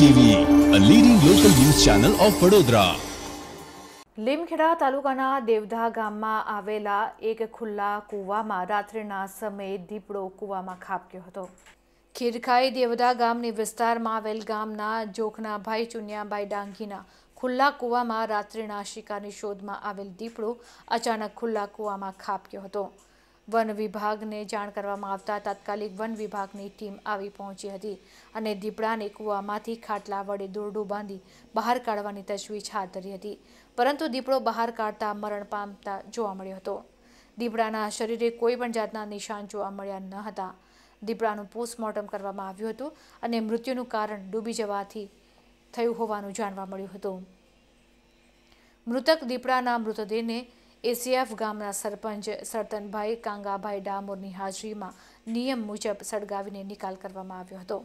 TV a leading local news channel of Vadodara Limkheda તાલુકાના દેવધા ગામમાં આવેલા એક ખુલ્લા કૂવામાં રાત્રિના સમયે દીપડો કૂવામાં ખાબક્યો હતો ખીરખાઈ દેવધા ગામની વિસ્તારમાં આવેલ ગામના જોખનાભાઈ ચુનિયાભાઈ ડાંગીના ખુલ્લા કૂવામાં રાત્રિના શિકારની શોધમાં આવેલ દીપડો અચાનક ખુલ્લા કૂવામાં ખાબક્યો હતો વન વિભાગને જાણ કરવામાં આવતા તાત્કાલિક વન વિભાગની ટીમ આવી પહોંચી હતી અને દીપડાને કૂવામાંથી ખાટલા વડે દોરડું બાંધી બહાર કાઢવાની તજવીજ હાથ ધરી હતી પરંતુ દીપડો બહાર કાઢતા મરણ પામતા જોવા મળ્યો હતો દીપડાના શરીરે કોઈ પણ જાતના નિશાન જોવા મળ્યા ન હતા દીપડાનું પોસ્ટમોર્ટમ કરવામાં આવ્યું હતું અને મૃત્યુનું કારણ ડૂબી જવાથી થયું હોવાનું જાણવા મળ્યું હતું મૃતક દીપડાના મૃતદેહને એસીએફ ગામના સરપંચ સરતનભાઈ કાંગાભાઈ ડામોરની હાજરીમાં નિયમ મુજબ સળગાવીને નિકાલ કરવામાં આવ્યો હતો